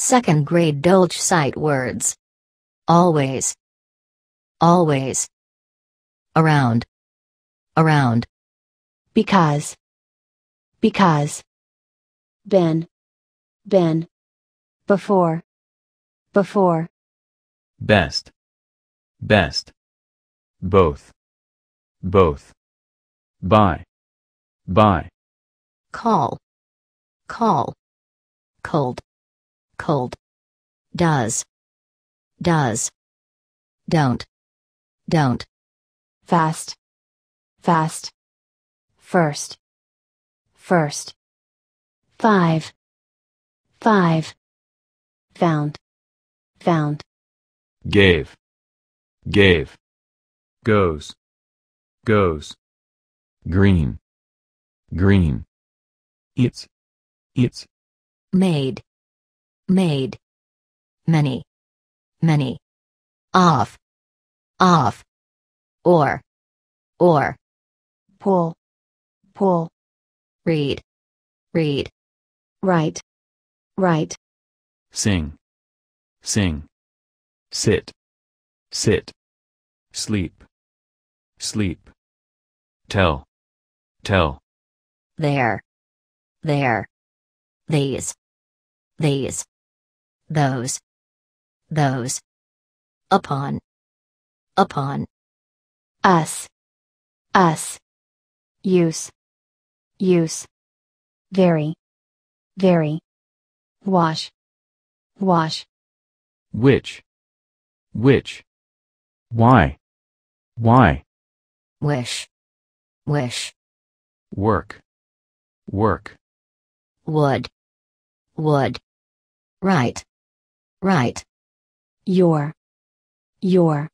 Second grade Dolch sight words. Always. Always. Around. Around. Because. Because. Been. Been. Before. Before. Best. Best. Both. Both. By. By. Call. Call. Cold cold. Does. Does. Don't. Don't. Fast. Fast. First. First. Five. Five. Found. Found. Gave. Gave. Goes. Goes. Green. Green. It's. It's. Made. Made. Many. Many. Off. Off. Or. Or. Pull. Pull. Read. Read. Right. Right. Sing. Sing. Sit. Sit. Sleep. Sleep. Tell. Tell. There. There. These. These those those upon upon us us use use very very wash wash which which why why wish wish work work would would right Right. Your. Your.